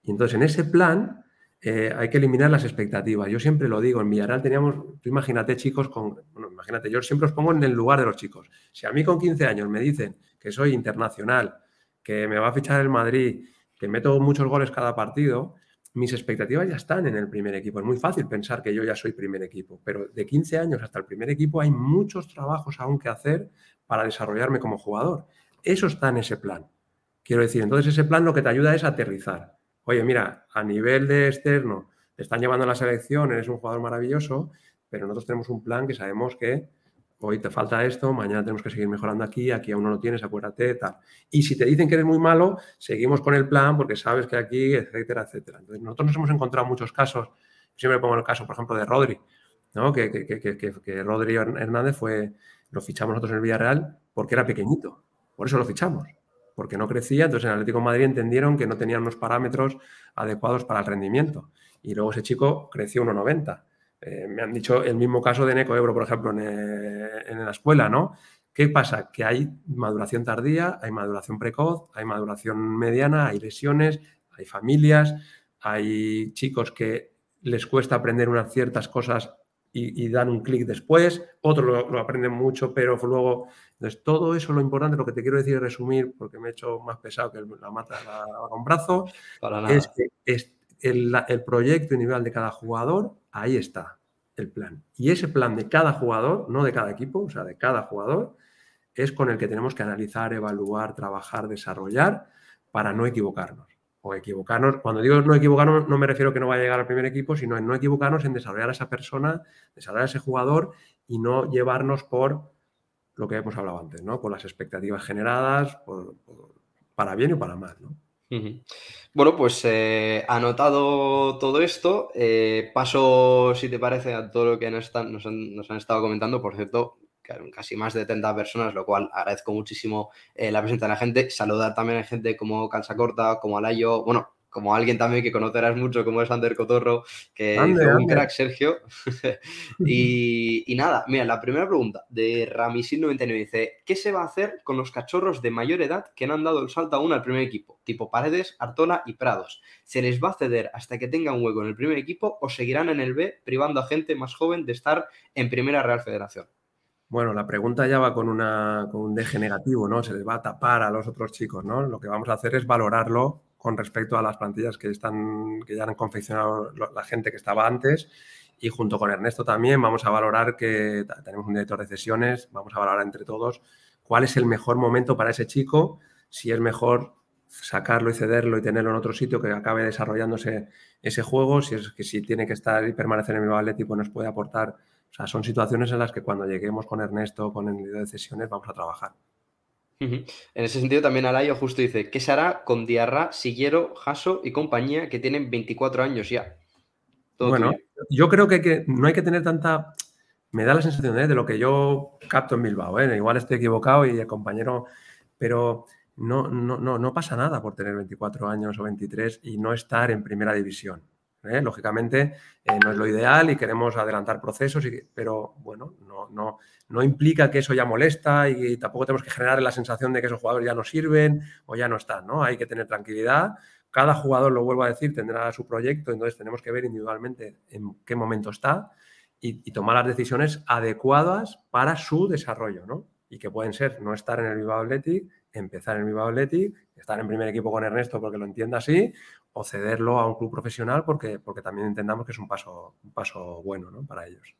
Y entonces en ese plan eh, hay que eliminar las expectativas. Yo siempre lo digo, en Villarreal teníamos, tú imagínate chicos con, imagínate, yo siempre os pongo en el lugar de los chicos. Si a mí con 15 años me dicen que soy internacional, que me va a fichar el Madrid, que meto muchos goles cada partido, mis expectativas ya están en el primer equipo. Es muy fácil pensar que yo ya soy primer equipo, pero de 15 años hasta el primer equipo hay muchos trabajos aún que hacer para desarrollarme como jugador. Eso está en ese plan. Quiero decir, entonces ese plan lo que te ayuda es aterrizar. Oye, mira, a nivel de externo, te están llevando a la selección, eres un jugador maravilloso, pero nosotros tenemos un plan que sabemos que hoy te falta esto, mañana tenemos que seguir mejorando aquí, aquí aún no lo tienes, acuérdate, tal. Y si te dicen que eres muy malo, seguimos con el plan porque sabes que aquí, etcétera, etcétera. Entonces, nosotros nos hemos encontrado muchos casos, siempre pongo el caso, por ejemplo, de Rodri, ¿no? que, Rodri Hernández fue, lo fichamos nosotros en el Villarreal porque era pequeñito, por eso lo fichamos, porque no crecía, entonces en Atlético de Madrid entendieron que no tenían los parámetros adecuados para el rendimiento. Y luego ese chico creció 1,90 eh, me han dicho el mismo caso de Neco Ebro, por ejemplo, eh, en, la escuela, ¿no? ¿Qué pasa? Que hay maduración tardía, hay maduración precoz, hay maduración mediana, hay lesiones, hay familias, hay chicos que les cuesta aprender unas ciertas cosas y, dan un clic después, otros lo, aprenden mucho, pero luego... Entonces, todo eso lo importante, lo que te quiero decir, resumir, porque me he hecho más pesado que la mata ahora con brazo, es que el, el proyecto nivel de cada jugador ahí está el plan. Y ese plan de cada jugador, no de cada equipo, o sea, de cada jugador, es con el que tenemos que analizar, evaluar, trabajar, desarrollar para no equivocarnos. O equivocarnos, cuando digo no equivocarnos, no me refiero que no vaya a llegar al primer equipo, sino en no equivocarnos en desarrollar a esa persona, desarrollar a ese jugador y no llevarnos por lo que hemos hablado antes, ¿no? Por las expectativas generadas, por, para bien o para mal, ¿no? Bueno, pues eh, anotado todo esto, eh, paso, si te parece, a todo lo que nos, han, estado comentando. Por cierto, casi más de 30 personas, lo cual agradezco muchísimo eh, la presencia de la gente. Saludar también a gente como Calza Corta, como Alayo, bueno, como alguien también que conocerás mucho, como es Ander Cotorro, que es un crack, Sergio. y, nada, mira, la primera pregunta de Ramisil99 dice: ¿Qué se va a hacer con los cachorros de mayor edad que no han dado el salto aún al primer equipo, tipo Paredes, Artola y Prados? ¿Se les va a ceder hasta que tengan hueco en el primer equipo o seguirán en el B privando a gente más joven de estar en Primera Real Federación? Bueno, la pregunta ya va con, una, con un ¿no? Se les va a tapar a los otros chicos, ¿no? Lo que vamos a hacer es valorarlo con respecto a las plantillas que, están, que ya han confeccionado la gente que estaba antes. Y junto con Ernesto también vamos a valorar que tenemos un director de sesiones, vamos a valorar entre todos cuál es el mejor momento para ese chico, si es mejor sacarlo y cederlo y tenerlo en otro sitio que acabe desarrollándose ese juego, si es que si tiene que estar y permanecer en el Atlético nos puede aportar. O sea, son situaciones en las que cuando lleguemos con Ernesto, con el director de sesiones, vamos a trabajar. En ese sentido, también Alayo justo dice: ¿Qué se hará con Diarra, Siguero, Jaso y compañía que tienen 24 años ya? bueno, yo creo que, no hay que tener tanta. Me da la sensación ¿eh? de lo que yo capto en Bilbao. ¿eh? Igual estoy equivocado y el compañero. Pero no, no, no, pasa nada por tener 24 años o 23 y no estar en primera división. ¿eh? Lógicamente, no es lo ideal y queremos adelantar procesos, pero bueno, no, no, no implica que eso ya molesta y tampoco tenemos que generar la sensación de que esos jugadores ya no sirven o ya no están, ¿no? Hay que tener tranquilidad. Cada jugador, lo vuelvo a decir, tendrá su proyecto, entonces tenemos que ver individualmente en qué momento está y, tomar las decisiones adecuadas para su desarrollo, ¿no? Y que pueden ser no estar en el Viva Athletic, empezar en el Viva Athletic, estar en primer equipo con Ernesto porque lo entienda así, o cederlo a un club profesional porque, porque también entendamos que es un paso, un paso bueno para ellos.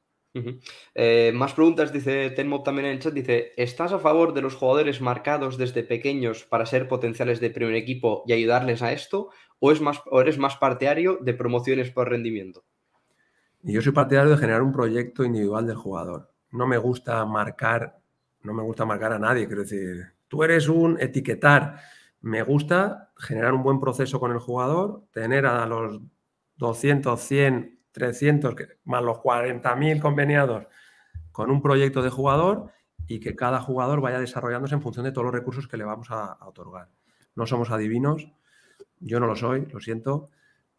Eh, más preguntas, dice Tenmob también en el chat, dice, ¿estás a favor de los jugadores marcados desde pequeños para ser potenciales de primer equipo y ayudarles a esto? ¿O, es más, o eres más partidario de promociones por rendimiento? Yo soy partidario de generar un proyecto individual del jugador. No me gusta marcar, no me gusta marcar a nadie, quiero decir, tú eres un etiquetar. Me gusta generar un buen proceso con el jugador, tener a los 200, 100 300 más los 40.000 conveniados con un proyecto de jugador y que cada jugador vaya desarrollándose en función de todos los recursos que le vamos a, otorgar. No somos adivinos, yo no lo soy, lo siento,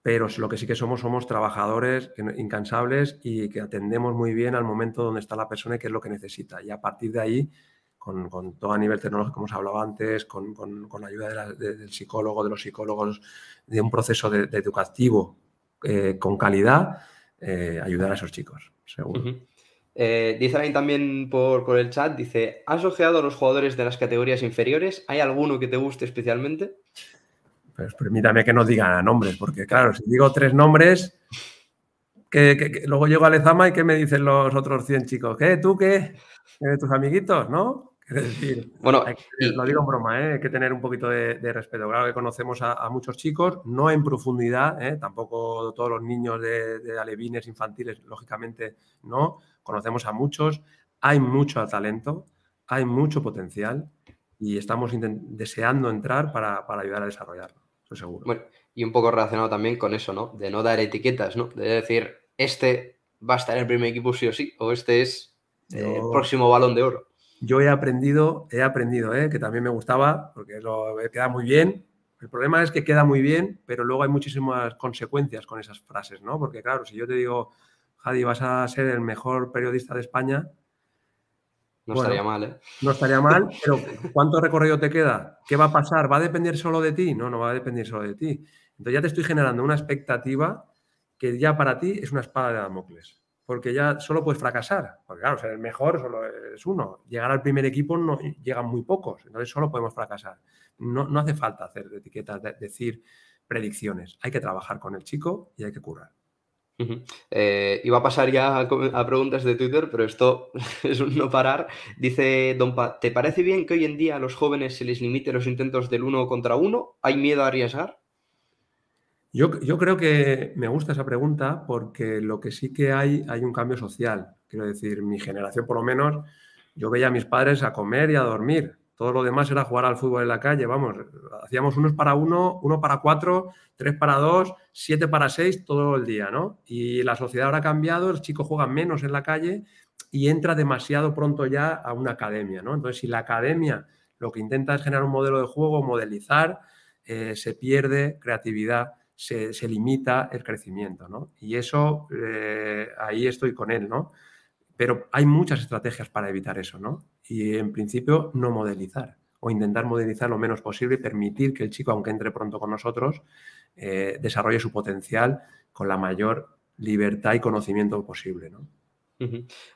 pero lo que sí que somos somos trabajadores incansables y que atendemos muy bien al momento donde está la persona y qué es lo que necesita. Y a partir de ahí, con, todo a nivel tecnológico, como os hablaba antes, con, la ayuda del psicólogo, de los psicólogos, de un proceso educativo eh, con calidad, eh, ayudar a esos chicos, seguro. Eh, dice ahí también por, el chat, dice, ¿has ojeado a los jugadores de las categorías inferiores? ¿Hay alguno que te guste especialmente? Pues permítame pues que no diga nombres, porque claro, si digo tres nombres, que, luego llego a Lezama y ¿qué me dicen los otros 100 chicos? ¿Qué? ¿Tú qué? ¿Tus amiguitos? ¿No? Es decir, bueno, lo digo en broma, ¿eh? hay que tener un poquito de, respeto. Claro que conocemos a, muchos chicos, no en profundidad, ¿eh? tampoco todos los niños de, alevines infantiles, lógicamente no, conocemos a muchos, hay mucho talento, hay mucho potencial y estamos deseando entrar para, ayudar a desarrollarlo, eso seguro. Bueno, y un poco relacionado también con eso, ¿no? De no dar etiquetas, ¿no? De decir, este va a estar en el primer equipo sí o sí, o este es el eh, próximo balón de oro. Yo he aprendido, he aprendido, ¿eh? que también me gustaba, porque lo, eh, queda muy bien. El problema es que queda muy bien, pero luego hay muchísimas consecuencias con esas frases, ¿no? Porque claro, si yo te digo, Jadi, vas a ser el mejor periodista de España, no estaría mal, ¿eh? No estaría mal, pero ¿cuánto recorrido te queda? ¿Qué va a pasar? ¿Va a depender solo de ti? No, no va a depender solo de ti. Entonces ya te estoy generando una expectativa que ya para ti es una espada de Damocles porque ya solo puedes fracasar. Porque claro, ser el mejor solo es uno. Llegar al primer equipo no llegan muy pocos, entonces solo podemos fracasar. No, hace falta hacer etiquetas, decir predicciones. Hay que trabajar con el chico y hay que currar. Y va eh, iba a pasar ya a, preguntas de Twitter, pero esto es un no parar. Dice Don pa ¿te parece bien que hoy en día a los jóvenes se les limite los intentos del uno contra uno? ¿Hay miedo a arriesgar? Yo, creo que me gusta esa pregunta porque lo que sí que hay, hay un cambio social. Quiero decir, mi generación por lo menos, yo veía a mis padres a comer y a dormir. Todo lo demás era jugar al fútbol en la calle, vamos. Hacíamos unos para uno, uno para cuatro, tres para dos, siete para seis, todo el día, ¿no? Y la sociedad ahora ha cambiado, el chico juega menos en la calle y entra demasiado pronto ya a una academia, ¿no? Entonces, si la academia lo que intenta es generar un modelo de juego, modelizar, eh, se pierde creatividad se, limita el crecimiento, ¿no? Y eso, eh, ahí estoy con él, ¿no? Pero hay muchas estrategias para evitar eso, ¿no? Y en principio, no modelizar o intentar modelizar lo menos posible y permitir que el chico, aunque entre pronto con nosotros, eh, desarrolle su potencial con la mayor libertad y conocimiento posible, ¿no?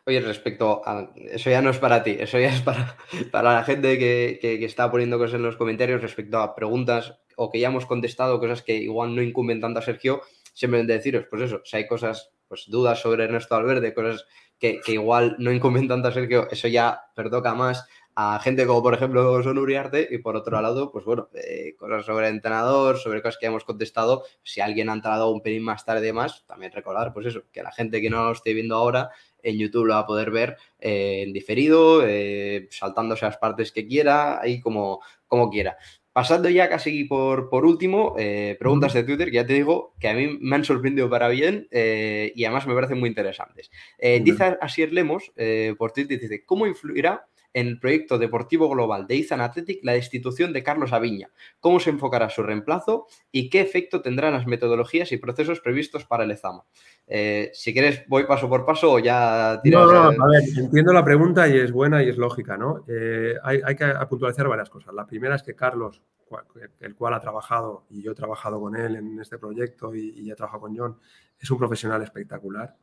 Oye, respecto a... Eso ya no es para ti, eso ya es para, para la gente que, que, está poniendo cosas en los comentarios respecto a preguntas o que ya hemos contestado, cosas que igual no incumben tanto a Sergio, simplemente deciros, pues eso, si hay cosas, pues dudas sobre Ernesto Valverde, cosas que, que igual no incumben tanto a Sergio, eso ya pertoca más a gente como por ejemplo Son y por otro lado, pues bueno, eh, cosas sobre el entrenador, sobre cosas que hemos contestado, si alguien ha entrado un pelín más tarde más, también recordar pues eso, que la gente que no lo esté viendo ahora en YouTube lo va a poder ver eh, en diferido, eh, saltándose las partes que quiera, ahí como, como quiera. Pasando ya casi por, por último, eh, preguntas de Twitter que ya te digo que a mí me han sorprendido para bien eh, y además me parecen muy interesantes. Eh, dice Asier Lemos eh, por Twitter, dice, ¿cómo influirá en el proyecto deportivo global de Izan Athletic la destitución de Carlos Aviña, cómo se enfocará su reemplazo y qué efecto tendrán las metodologías y procesos previstos para el EZAMA. Eh, si quieres, voy paso por paso o ya No, a ver, entiendo la pregunta y es buena y es lógica, ¿no? Eh, hay, que puntualizar varias cosas. La primera es que Carlos, el cual ha trabajado y yo he trabajado con él en este proyecto y, y he trabajado con John, es un profesional espectacular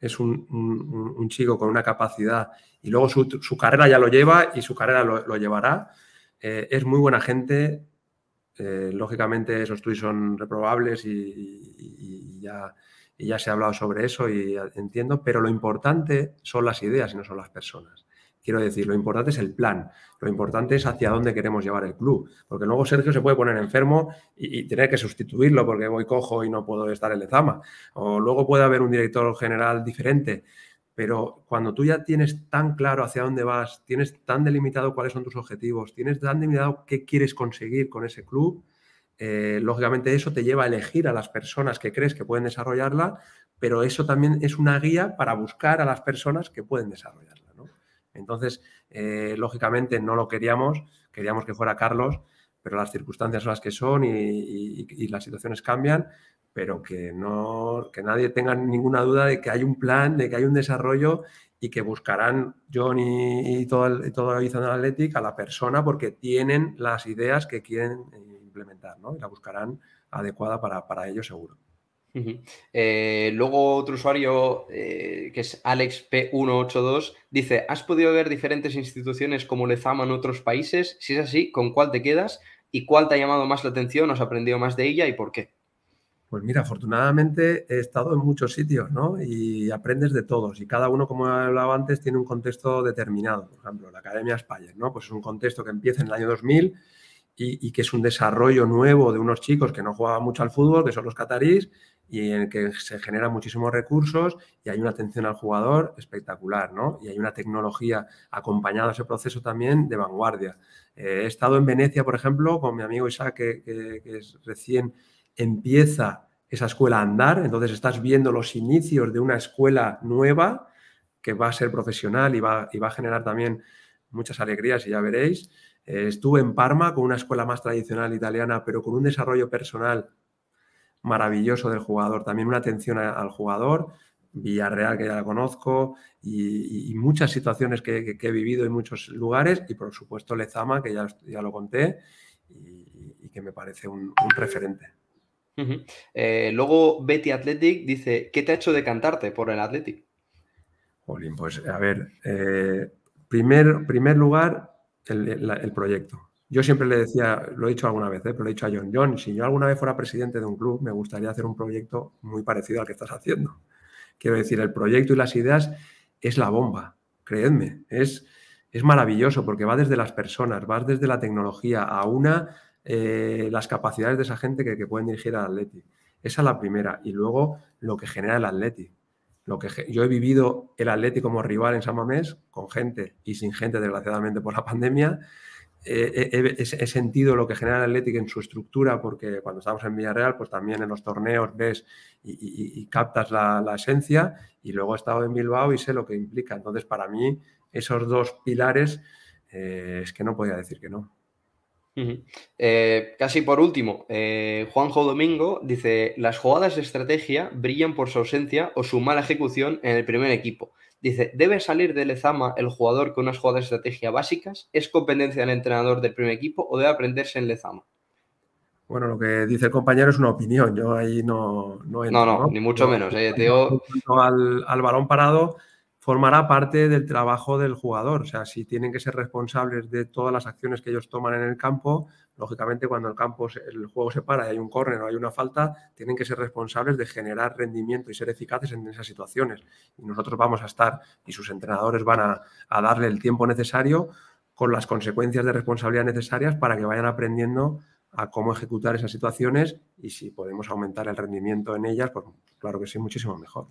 es un, chico con una capacidad y luego su, carrera ya lo lleva y su carrera lo, llevará. Eh, es muy buena gente. Eh, lógicamente esos tuits son reprobables y, ya, y, ya, se ha hablado sobre eso y entiendo, pero lo importante son las ideas y no son las personas. Quiero decir, lo importante es el plan, lo importante es hacia dónde queremos llevar el club, porque luego Sergio se puede poner enfermo y, tener que sustituirlo porque voy cojo y no puedo estar en Lezama, o luego puede haber un director general diferente, pero cuando tú ya tienes tan claro hacia dónde vas, tienes tan delimitado cuáles son tus objetivos, tienes tan delimitado qué quieres conseguir con ese club, eh, lógicamente eso te lleva a elegir a las personas que crees que pueden desarrollarla, pero eso también es una guía para buscar a las personas que pueden desarrollarla. Entonces, eh, lógicamente no lo queríamos, queríamos que fuera Carlos, pero las circunstancias son las que son y, las situaciones cambian, pero que, no, que nadie tenga ninguna duda de que hay un plan, de que hay un desarrollo y que buscarán John y, todo el, todo el Athletic a la persona porque tienen las ideas que quieren implementar ¿no? y la buscarán adecuada para, para ello seguro. Eh, luego otro usuario, eh, que es AlexP182, dice, ¿has podido ver diferentes instituciones como Lezama en otros países? Si es así, ¿con cuál te quedas? ¿Y cuál te ha llamado más la atención? ¿Has aprendido más de ella y por qué? Pues mira, afortunadamente he estado en muchos sitios, ¿no? Y aprendes de todos. Y cada uno, como he hablado antes, tiene un contexto determinado. Por ejemplo, la Academia España, ¿no? Pues es un contexto que empieza en el año 2000 y, que es un desarrollo nuevo de unos chicos que no jugaban mucho al fútbol, que son los catarís, y en el que se generan muchísimos recursos y hay una atención al jugador espectacular, ¿no? Y hay una tecnología acompañada a ese proceso también de vanguardia. Eh, he estado en Venecia, por ejemplo, con mi amigo Isaac, que, recién empieza esa escuela a andar, entonces estás viendo los inicios de una escuela nueva que va a ser profesional y va, y va a generar también muchas alegrías y ya veréis. Eh, estuve en Parma con una escuela más tradicional italiana, pero con un desarrollo personal maravilloso del jugador, también una atención al jugador, Villarreal que ya la conozco y, muchas situaciones que, he vivido en muchos lugares y por supuesto Lezama que ya, ya lo conté y, que me parece un, referente. Eh, luego Betty Athletic dice, ¿qué te ha hecho decantarte por el Athletic? Jolín, pues a ver, eh, primer lugar, el, proyecto. Yo siempre le decía, lo he dicho alguna vez, ¿eh? pero lo he dicho a John, John, si yo alguna vez fuera presidente de un club, me gustaría hacer un proyecto muy parecido al que estás haciendo. Quiero decir, el proyecto y las ideas es la bomba, creedme, es, es maravilloso porque va desde las personas, va desde la tecnología a una, eh, las capacidades de esa gente que, que pueden dirigir al Atleti. Esa es la primera. Y luego lo que genera el Atleti. Lo que yo he vivido el Atlético como rival en San Mamés, con gente y sin gente, desgraciadamente, por la pandemia. Eh, eh, he, sentido lo que genera el Atlético en su estructura, porque cuando estamos en Villarreal, pues también en los torneos ves y, captas la, esencia, y luego he estado en Bilbao y sé lo que implica. Entonces, para mí, esos dos pilares eh, es que no podía decir que no. Eh, casi por último, eh, Juanjo Domingo dice: Las jugadas de estrategia brillan por su ausencia o su mala ejecución en el primer equipo. Dice: ¿Debe salir de Lezama el jugador con unas jugadas de estrategia básicas? ¿Es competencia del entrenador del primer equipo o debe aprenderse en Lezama? Bueno, lo que dice el compañero es una opinión. Yo ahí no. No, no, no, ni mucho menos. Eh, al balón parado formará parte del trabajo del jugador. O sea, si tienen que ser responsables de todas las acciones que ellos toman en el campo, lógicamente cuando el campo el juego se para y hay un córner o hay una falta, tienen que ser responsables de generar rendimiento y ser eficaces en esas situaciones. Y nosotros vamos a estar y sus entrenadores van a, darle el tiempo necesario con las consecuencias de responsabilidad necesarias para que vayan aprendiendo a cómo ejecutar esas situaciones y si podemos aumentar el rendimiento en ellas, pues claro que sí, muchísimo mejor.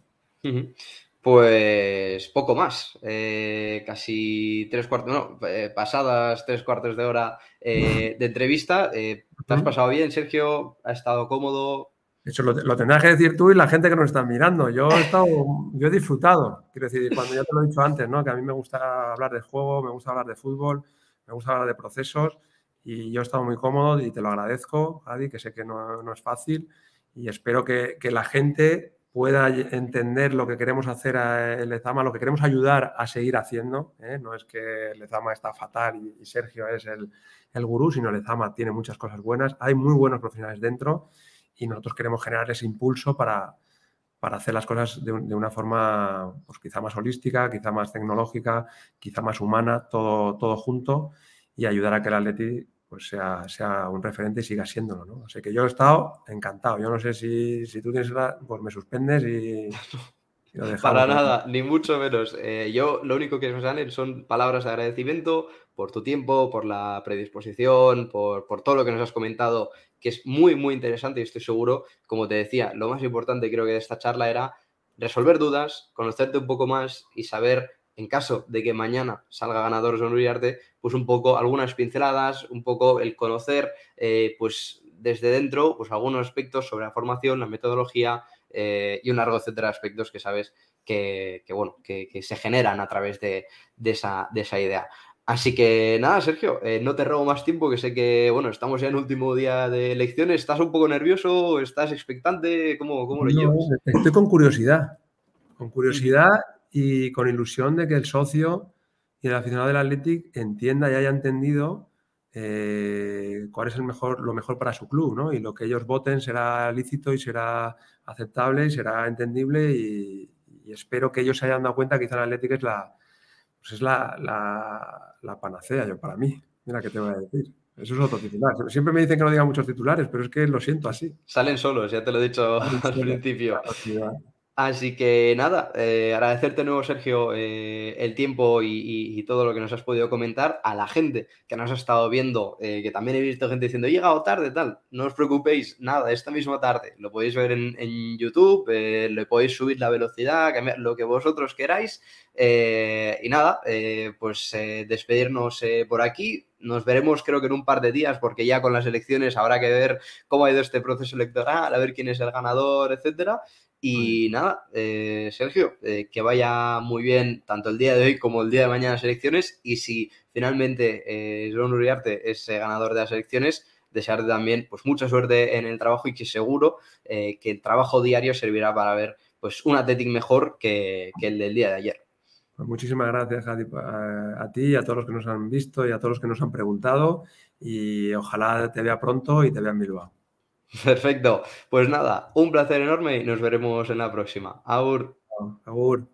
Pues poco más, eh, casi tres cuartos, no, eh, pasadas tres cuartos de hora eh, de entrevista. ¿Te has pasado bien, Sergio? ¿Ha estado cómodo? Eso lo, lo, tendrás que decir tú y la gente que nos está mirando. Yo he estado, yo he disfrutado. Quiero decir, cuando ya te lo he dicho antes, ¿no? Que a mí me gusta hablar de juego, me gusta hablar de fútbol, me gusta hablar de procesos y yo he estado muy cómodo y te lo agradezco, Adi, que sé que no, es fácil y espero que, que la gente pueda entender lo que queremos hacer a el eh, Lezama, lo que queremos ayudar a seguir haciendo. ¿eh? No es que Lezama está fatal y, Sergio es el, el, gurú, sino Lezama tiene muchas cosas buenas, hay muy buenos profesionales dentro y nosotros queremos generar ese impulso para, para hacer las cosas de, una forma pues, quizá más holística, quizá más tecnológica, quizá más humana, todo, todo junto y ayudar a que el Atleti pues sea, sea un referente y siga siéndolo, ¿no? Así que yo he estado encantado. Yo no sé si, tú tienes la... pues me suspendes y... Para nada, ni mucho menos. Eh, yo lo único que me salen son palabras de agradecimiento por tu tiempo, por la predisposición, por, por, todo lo que nos has comentado, que es muy, muy interesante y estoy seguro, como te decía, lo más importante creo que de esta charla era resolver dudas, conocerte un poco más y saber en caso de que mañana salga ganador John pues un poco algunas pinceladas, un poco el conocer, eh, pues desde dentro, pues algunos aspectos sobre la formación, la metodología eh, y un largo etcétera de aspectos que sabes que, bueno, que, se generan a través de, esa, idea. Así que nada, Sergio, eh, no te robo más tiempo, que sé que, bueno, estamos ya en último día de elecciones. ¿Estás un poco nervioso? ¿Estás expectante? ¿Cómo, cómo lo llevas? Estoy con curiosidad. Con curiosidad y con ilusión de que el socio y el aficionado del Athletic entienda y haya entendido eh, cuál es el mejor, lo mejor para su club, ¿no? Y lo que ellos voten será lícito y será aceptable y será entendible y, espero que ellos se hayan dado cuenta que quizá el Athletic es la, pues es la, panacea yo, para mí. Mira qué te voy a decir. Eso es otro titular. Siempre me dicen que no diga muchos titulares, pero es que lo siento así. Salen solos, ya te lo he dicho al principio. Así que nada, eh, agradecerte de nuevo, Sergio, eh, el tiempo y, todo lo que nos has podido comentar. A la gente que nos ha estado viendo, eh, que también he visto gente diciendo, he llegado tarde, tal. No os preocupéis, nada, esta misma tarde lo podéis ver en, YouTube, le podéis subir la velocidad, lo que vosotros queráis. y nada, pues despedirnos por aquí. Nos veremos creo que en un par de días, porque ya con las elecciones habrá que ver cómo ha ido este proceso electoral, a ver quién es el ganador, etcétera. Y nada, eh, Sergio, eh, que vaya muy bien tanto el día de hoy como el día de mañana las elecciones. Y si finalmente eh, Uriarte es eh, ganador de las elecciones, desearte también pues, mucha suerte en el trabajo y que seguro que el trabajo diario servirá para ver pues, un Athletic mejor que, el del día de ayer. Pues muchísimas gracias a, ti a todos los que nos han visto y a todos los que nos han preguntado. Y ojalá te vea pronto y te vea en Bilbao. Perfecto. Pues nada, un placer enorme y nos veremos en la próxima. Agur. Agur.